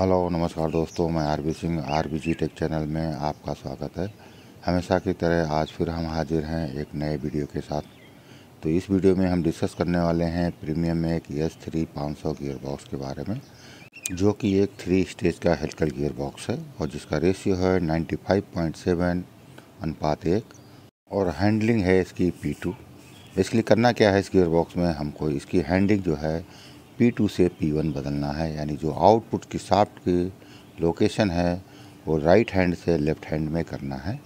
hello नमस्कार दोस्तों मैं R B Singh R B G tech channel में आपका स्वागत है हमेशा की तरह आज फिर हम हाजिर हैं एक नए वीडियो के साथ तो इस वीडियो में हम डिस्कस करने वाले हैं प्रीमियम एक एस थ्री पाँच सौ गियर बॉक्स के बारे में जो कि एक थ्री स्टेज का हेल्कल गियर बॉक्स है और जिसका रेशियो है नाइन्टी फाइव पॉइंट सेवन अनुपात एक और हैंडलिंग है इसकी पी टू इसलिए करना क्या है इस गियर बॉक्स में हमको इसकी हैंडलिंग जो है पी टू से पी वन बदलना है यानी जो आउटपुट की साफ्ट की लोकेशन है वो राइट हैंड से लेफ्ट हैंड में करना है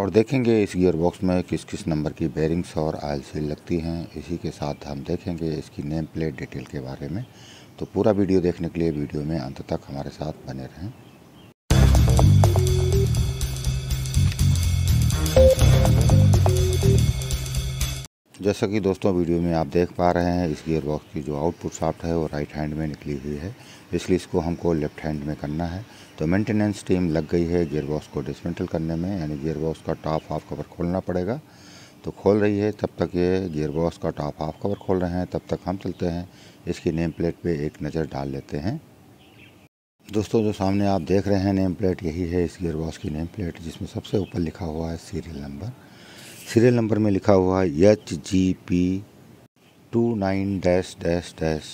और देखेंगे इस गियर बॉक्स में किस किस नंबर की बेरिंग्स और आयल सील लगती हैं इसी के साथ हम देखेंगे इसकी नेम प्लेट डिटेल के बारे में तो पूरा वीडियो देखने के लिए वीडियो में अंत तक हमारे साथ बने रहें जैसा कि दोस्तों वीडियो में आप देख पा रहे हैं इस गियर बॉक्स की जो आउटपुट शाफ्ट है वो राइट हैंड में निकली हुई है इसलिए इसको हमको लेफ्ट हैंड में करना है तो मेंटेनेंस टीम लग गई है गियर बॉक्स को डिसमेंटल करने में यानी गियर बॉक्स का टॉप हाफ कवर खोलना पड़ेगा तो खोल रही है तब तक ये गियर बॉक्स का टॉप हाफ कवर खोल रहे हैं तब तक हम चलते हैं इसकी नेम प्लेट पर एक नज़र डाल लेते हैं दोस्तों जो सामने आप देख रहे हैं नेम प्लेट यही है इस गियर बॉक्स की नेम प्लेट जिसमें सबसे ऊपर लिखा हुआ है सीरियल नंबर सीरियल नंबर में लिखा हुआ H G P two nine dash dash dash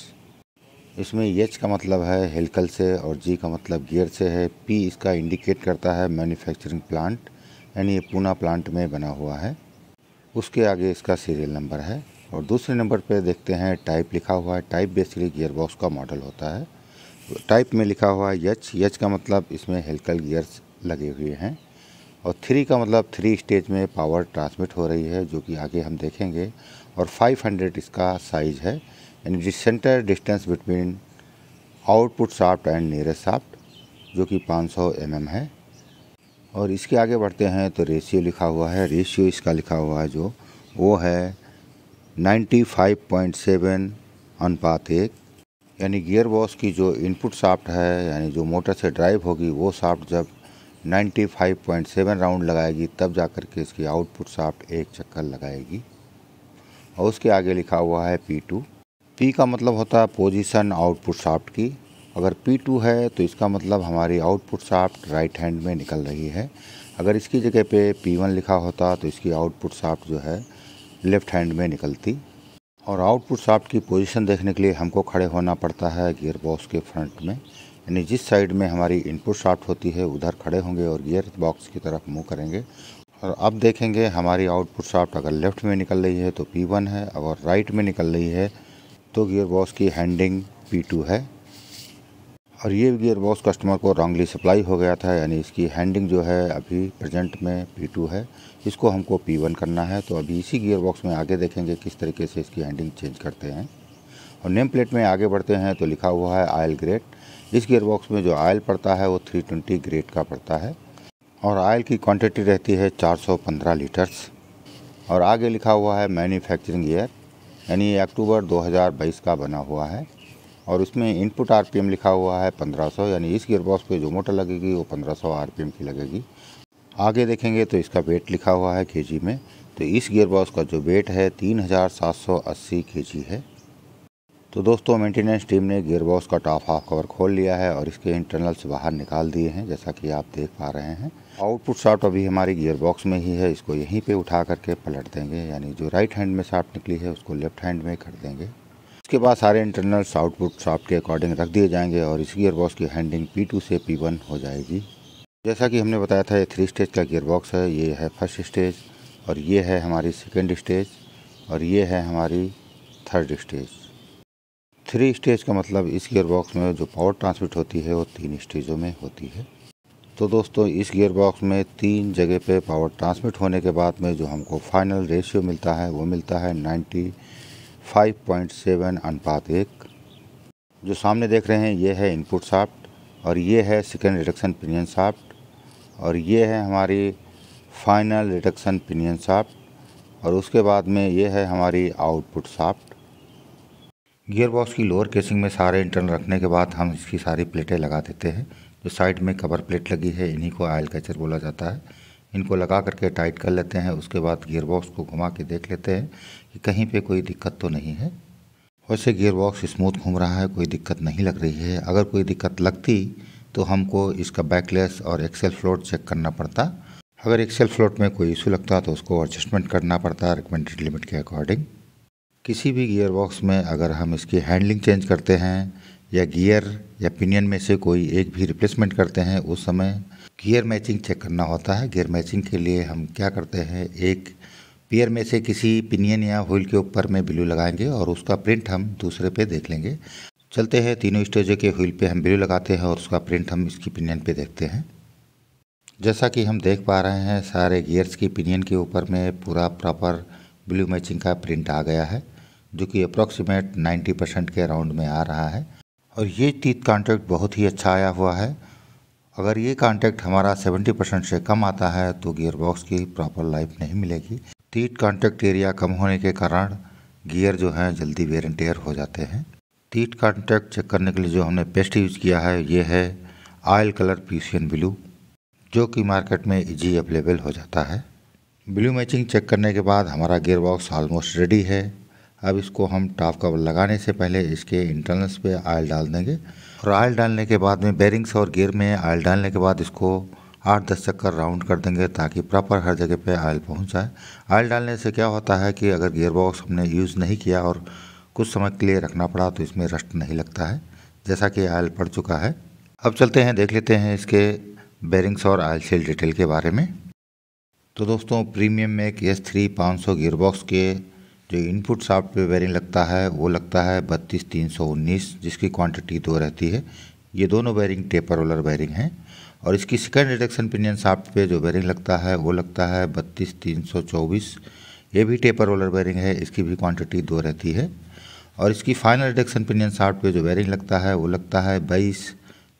इसमें एच का मतलब है हेलकल से और जी का मतलब गियर से है पी इसका इंडिकेट करता है मैन्युफैक्चरिंग प्लांट यानी ये पूना प्लांट में बना हुआ है उसके आगे इसका सीरियल नंबर है और दूसरे नंबर पे देखते हैं टाइप लिखा हुआ है टाइप बेसिकली बॉक्स का मॉडल होता है टाइप में लिखा हुआ है यच यच का मतलब इसमें हेलकल गियर्स लगे हुए हैं और थ्री का मतलब थ्री स्टेज में पावर ट्रांसमिट हो रही है जो कि आगे हम देखेंगे और 500 इसका साइज़ है यानी centre distance between output shaft and nearest shaft जो कि 500 सौ mm है और इसके आगे बढ़ते हैं तो रेशियो लिखा हुआ है रेशियो इसका लिखा हुआ है जो वो है 95.7 अनुपात एक यानी गियर बॉक्स की जो इनपुट साफ्ट है यानी जो मोटर से ड्राइव होगी वो साफ्ट जब 95.7 राउंड लगाएगी तब जाकर के इसकी आउटपुट साफ्ट एक चक्कर लगाएगी और उसके आगे लिखा हुआ है P2 P का मतलब होता है पोजीशन आउटपुट साफ्ट की अगर P2 है तो इसका मतलब हमारी आउटपुट साफ्ट राइट हैंड में निकल रही है अगर इसकी जगह पे P1 लिखा होता तो इसकी आउटपुट साफ्ट जो है लेफ़्ट हैंड में निकलती और आउटपुट साफ्ट की पोजिशन देखने के लिए हमको खड़े होना पड़ता है गियर बॉक्स के फ्रंट में यानी जिस साइड में हमारी इनपुट शाफ्ट होती है उधर खड़े होंगे और गियर बॉक्स की तरफ मूव करेंगे और अब देखेंगे हमारी आउटपुट शाफ्ट अगर लेफ़्ट में निकल रही है तो P1 है और राइट में निकल रही है तो गियर बॉक्स की हैंडिंग P2 है और ये गियर बॉक्स कस्टमर को रॉन्गली सप्लाई हो गया था यानी इसकी हैंडिंग जो है अभी प्रेजेंट में P2 है इसको हमको P1 करना है तो अभी इसी गियर बॉक्स में आगे देखेंगे किस तरीके से इसकी हैंडिंग चेंज करते हैं और नेम प्लेट में आगे बढ़ते हैं तो लिखा हुआ है आयल ग्रेट इस गियर बॉक्स में जो आयल पड़ता है वो 320 ग्रेड का पड़ता है और आयल की क्वांटिटी रहती है 415 लीटर्स और आगे लिखा हुआ है मैन्युफैक्चरिंग ईयर यानी अक्टूबर 2022 का बना हुआ है और उसमें इनपुट आरपीएम लिखा हुआ है 1500 यानी इस गियर बॉक्स पे जो मोटर लगेगी वो 1500 आरपीएम की लगेगी आगे देखेंगे तो इसका वेट लिखा हुआ है के में तो इस गियर बॉक्स का जो वेट है तीन हज़ार है तो दोस्तों मेंटेनेंस टीम ने गियरबॉक्स का टॉप हाफ कवर खोल लिया है और इसके इंटरनल्स बाहर निकाल दिए हैं जैसा कि आप देख पा रहे हैं आउटपुट शॉट अभी हमारी गियरबॉक्स में ही है इसको यहीं पे उठा करके पलट देंगे यानी जो राइट हैंड में शॉट निकली है उसको लेफ्ट हैंड में कर देंगे उसके बाद सारे इंटरनल्स आउटपुट शाफ्ट के अकॉर्डिंग रख दिए जाएंगे और इस गियरबॉक्स की हैंडिंग पी टू से पी वन हो जाएगी जैसा कि हमने बताया था ये थ्री स्टेज का गियरबॉक्स है ये है फर्स्ट स्टेज और ये है हमारी सेकेंड स्टेज और ये है हमारी थर्ड स्टेज थ्री स्टेज का मतलब इस गियर बॉक्स में जो पावर ट्रांसमिट होती है वो तीन स्टेजों में होती है तो दोस्तों इस गियर बॉक्स में तीन जगह पे पावर ट्रांसमिट होने के बाद में जो हमको फाइनल रेशियो मिलता है वो मिलता है 95.7 अनुपात एक जो सामने देख रहे हैं ये है इनपुट साफ्ट और ये है सेकेंड रिडक्शन पिनियन साफ्ट और ये है हमारी फाइनल रिडक्शन पिनियन साफ्ट और उसके बाद में ये है हमारी आउटपुट साफ्ट गियर बॉक्स की लोअर केसिंग में सारे इंटरनल रखने के बाद हम इसकी सारी प्लेटें लगा देते हैं जो साइड में कवर प्लेट लगी है इन्हीं को आयल कैचर बोला जाता है इनको लगा करके टाइट कर लेते हैं उसके बाद गियर बॉक्स को घुमा के देख लेते हैं कि कहीं पे कोई दिक्कत तो नहीं है वैसे गियर बॉक्स स्मूथ घूम रहा है कोई दिक्कत नहीं लग रही है अगर कोई दिक्कत लगती तो हमको इसका बैकलेस और एक्सेल फ्लोट चेक करना पड़ता अगर एक्सेल फ्लोट में कोई इशू लगता तो उसको एडजस्टमेंट करना पड़ता रिकमेंडेड लिमिट के अकॉर्डिंग किसी भी गियर बॉक्स में अगर हम इसकी हैंडलिंग चेंज करते हैं या गियर या पिनियन में से कोई एक भी रिप्लेसमेंट करते हैं उस समय गियर मैचिंग चेक करना होता है गियर मैचिंग के लिए हम क्या करते हैं एक पियर में से किसी पिनियन या व्हील के ऊपर में ब्लू लगाएंगे और उसका प्रिंट हम दूसरे पे देख लेंगे चलते हैं तीनों स्टेजों के व्हील पे हम ब्लू लगाते हैं और उसका प्रिंट हम इसकी पिनियन पे देखते हैं जैसा कि हम देख पा रहे हैं सारे गियर्स की पिनियन के ऊपर में पूरा प्रॉपर ब्लू मैचिंग का प्रिंट आ गया है जो कि अप्रॉक्सीमेट 90 परसेंट के अराउंड में आ रहा है और ये तीत कॉन्ट्रैक्ट बहुत ही अच्छा आया हुआ है अगर ये कॉन्ट्रैक्ट हमारा 70 परसेंट से कम आता है तो गियरबॉक्स की प्रॉपर लाइफ नहीं मिलेगी तीट कॉन्ट्रैक्ट एरिया कम होने के कारण गियर जो हैं जल्दी वेर एंड टेयर हो जाते हैं तीट कॉन्ट्रैक्ट चेक करने के लिए जो हमने पेस्ट यूज़ किया है ये है ऑयल कलर पीसियन ब्लू जो कि मार्केट में इजी अवेलेबल हो जाता है ब्लू मैचिंग चेक करने के बाद हमारा गियर बॉक्स ऑलमोस्ट रेडी है अब इसको हम टॉप कवर लगाने से पहले इसके इंटरनल्स पे आयल डाल देंगे और आयल डालने के बाद में बेरिंग्स और गियर में आयल डालने के बाद इसको आठ दस चक्कर राउंड कर देंगे ताकि प्रॉपर हर जगह पे आयल पहुंच जाए आयल डालने से क्या होता है कि अगर गियर बॉक्स हमने यूज़ नहीं किया और कुछ समय के लिए रखना पड़ा तो इसमें रस्ट नहीं लगता है जैसा कि आयल पड़ चुका है अब चलते हैं देख लेते हैं इसके बेरिंग्स और आयल सेल डिटेल के बारे में तो दोस्तों प्रीमियम में एक एस थ्री पाँच सौ गियरबॉक्स के जो इनपुट सॉफ्टवेयर वेरिएंट लगता है वो लगता है बत्तीस तीन सौ उन्नीस जिसकी क्वांटिटी दो रहती है ये दोनों बेयरिंग टेपर रोलर बेयरिंग हैं और इसकी सेकेंड रिडक्शन पिनियन सॉफ्टवेयर जो बेयरिंग लगता है वो लगता है बत्तीस तीन सौ चौबीस ये भी टेपर रोलर बेयरिंग है इसकी भी क्वांटिटी दो रहती है और इसकी फाइनल रिडक्शन पिनियन सॉफ्टवेयर जो बेयरिंग लगता है वो लगता है बाईस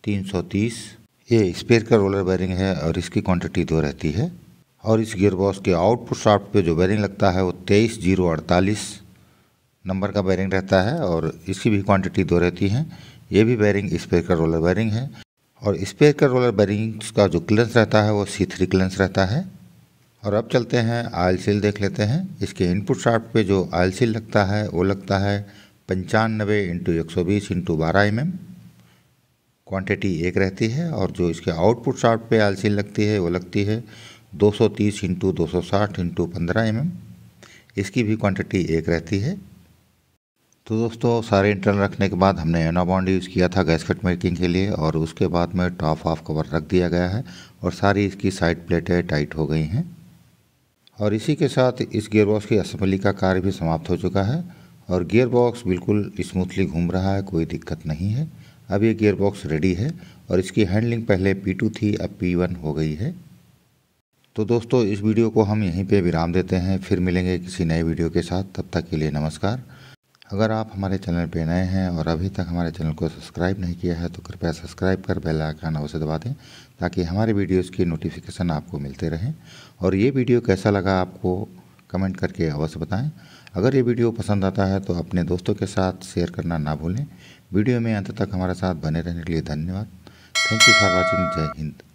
तीन सौ तीस ये स्पेयर का रोलर बेयरिंग है और इसकी क्वांटिटी दो रहती है और इस गियरबॉक्स के आउटपुट शाफ्ट पे जो बैरिंग लगता है वो तेईस जीरो अड़तालीस नंबर का बैरिंग रहता है और इसकी भी क्वांटिटी दो रहती है ये भी बैरिंग स्पेयर का रोलर बैरिंग है और स्पेयर का रोलर बैरिंग का जो क्लेंस रहता है वो सी थ्री क्लेंस रहता है और अब चलते हैं आयल सील देख लेते हैं इसके इनपुट शाफ्ट पे जो आयल सील लगता है वो लगता है पंचानबे इंटू एक सौ बीस इंटू बारह एम एम क्वान्टिटी एक रहती है और जो इसके आउटपुट शाफ्ट पे आयल सील लगती है वो लगती है दो सौ तीस इंटू दो सौ साठ इंटू पंद्रह एम इसकी भी क्वांटिटी एक रहती है तो दोस्तों सारे इंटरनल रखने के बाद हमने एना बॉन्ड यूज़ किया था गैसकट मेकिंग के लिए और उसके बाद में टॉप ऑफ कवर रख दिया गया है और सारी इसकी साइड प्लेटें टाइट हो गई हैं और इसी के साथ इस गेयर बॉक्स की असम्बली का कार्य भी समाप्त हो चुका है और गेयर बॉक्स बिल्कुल स्मूथली घूम रहा है कोई दिक्कत नहीं है अब ये गेयर बॉक्स रेडी है और इसकी हैंडलिंग पहले पी टू थी अब पी वन हो गई है तो दोस्तों इस वीडियो को हम यहीं पे विराम देते हैं फिर मिलेंगे किसी नए वीडियो के साथ तब तक के लिए नमस्कार अगर आप हमारे चैनल पे नए हैं और अभी तक हमारे चैनल को सब्सक्राइब नहीं किया है तो कृपया सब्सक्राइब कर बेल आइकन अवश्य दबा दें ताकि हमारे वीडियोस की नोटिफिकेशन आपको मिलते रहें और ये वीडियो कैसा लगा आपको कमेंट करके अवश्य बताएँ अगर ये वीडियो पसंद आता है तो अपने दोस्तों के साथ शेयर करना ना भूलें वीडियो में अंत तक हमारे साथ बने रहने के लिए धन्यवाद थैंक यू फॉर वॉचिंग जय हिंद